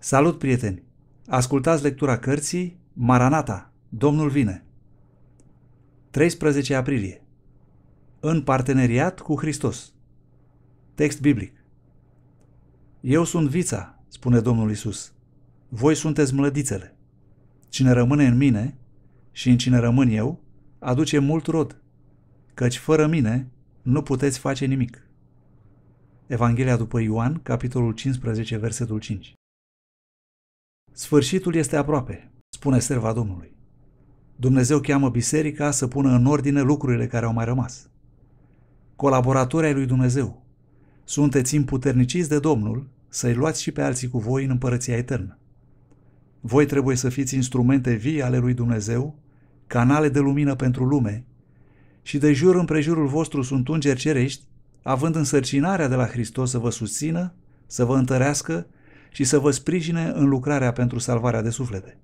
Salut, prieteni! Ascultați lectura cărții Maranata, Domnul vine! 13 aprilie În parteneriat cu Hristos Text biblic Eu sunt vița, spune Domnul Isus. Voi sunteți mlădițele. Cine rămâne în mine și în cine rămân eu, aduce mult rod, căci fără mine nu puteți face nimic. Evanghelia după Ioan, capitolul 15, versetul 5. Sfârșitul este aproape, spune serva Domnului. Dumnezeu cheamă biserica să pună în ordine lucrurile care au mai rămas. Colaboratorii lui Dumnezeu, sunteți împuterniciți de Domnul să-i luați și pe alții cu voi în împărăția eternă. Voi trebuie să fiți instrumente vii ale lui Dumnezeu canale de lumină pentru lume, și de jur împrejurul vostru sunt ungeri cerești, având însărcinarea de la Hristos să vă susțină, să vă întărească și să vă sprijine în lucrarea pentru salvarea de suflete.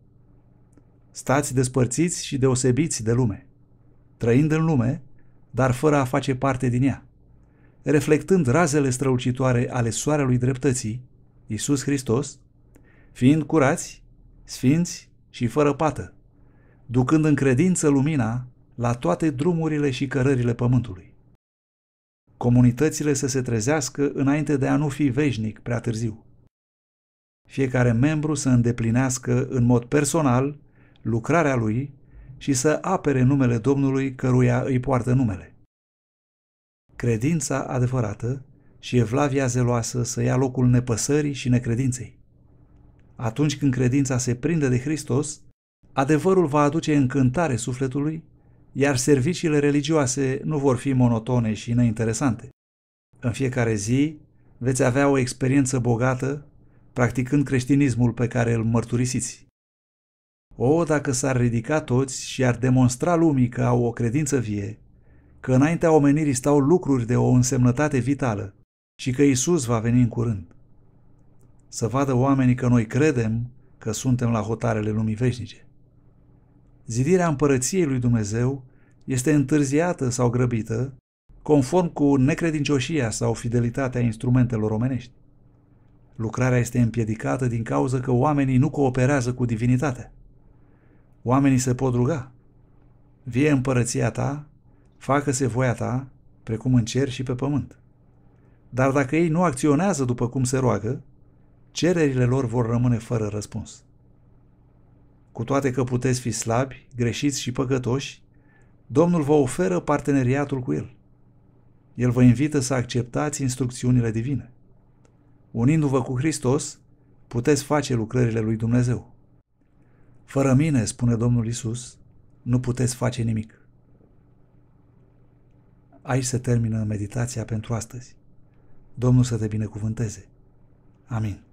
Stați despărțiți și deosebiți de lume, trăind în lume, dar fără a face parte din ea, reflectând razele strălucitoare ale soarelui dreptății, Iisus Hristos, fiind curați, sfinți și fără pată, ducând în credință lumina la toate drumurile și cărările pământului. Comunitățile să se trezească înainte de a nu fi veșnic prea târziu. Fiecare membru să îndeplinească în mod personal lucrarea lui și să apere numele Domnului căruia îi poartă numele. Credința adevărată și evlavia zeloasă să ia locul nepăsării și necredinței. Atunci când credința se prinde de Hristos, Adevărul va aduce încântare sufletului, iar serviciile religioase nu vor fi monotone și neinteresante. În fiecare zi veți avea o experiență bogată practicând creștinismul pe care îl mărturisiți. O, dacă s-ar ridica toți și ar demonstra lumii că au o credință vie, că înaintea omenirii stau lucruri de o însemnătate vitală și că Isus va veni în curând. Să vadă oamenii că noi credem că suntem la hotarele lumii veșnice zidirea împărăției lui Dumnezeu este întârziată sau grăbită, conform cu necredincioșia sau fidelitatea instrumentelor omenești. Lucrarea este împiedicată din cauza că oamenii nu cooperează cu divinitatea. Oamenii se pot ruga. Vie împărăția ta, facă-se voia ta, precum în cer și pe pământ. Dar dacă ei nu acționează după cum se roagă, cererile lor vor rămâne fără răspuns cu toate că puteți fi slabi, greșiți și păcătoși, Domnul vă oferă parteneriatul cu El. El vă invită să acceptați instrucțiunile divine. Unindu-vă cu Hristos, puteți face lucrările lui Dumnezeu. Fără mine, spune Domnul Isus, nu puteți face nimic. Aici se termină meditația pentru astăzi. Domnul să te binecuvânteze. Amin.